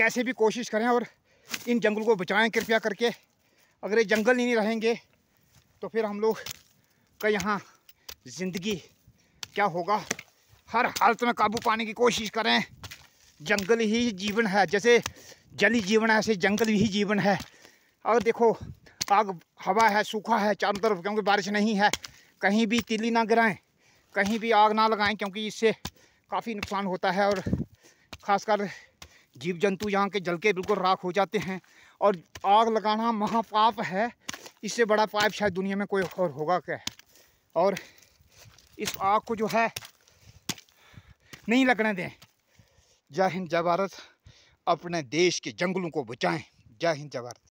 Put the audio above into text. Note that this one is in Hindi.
कैसे भी कोशिश करें और इन जंगल को बचाएं कृपया करके अगर ये जंगल ही नहीं रहेंगे तो फिर हम लोग का यहाँ ज़िंदगी क्या होगा हर हालत में काबू पाने की कोशिश करें जंगल ही जीवन है जैसे जली जीवन है ऐसे जंगल ही जीवन है और देखो आग हवा है सूखा है चारों तरफ क्योंकि बारिश नहीं है कहीं भी तिली ना गिराएं कहीं भी आग ना लगाएं क्योंकि इससे काफ़ी नुकसान होता है और ख़ासकर जीव जंतु यहाँ के जल के बिल्कुल राख हो जाते हैं और आग लगाना महापाप है इससे बड़ा पाप शायद दुनिया में कोई और होगा क्या और इस आग को जो है नहीं लगने दें जय हिंद जय भारत अपने देश के जंगलों को बचाएं जय हिंद जय भारत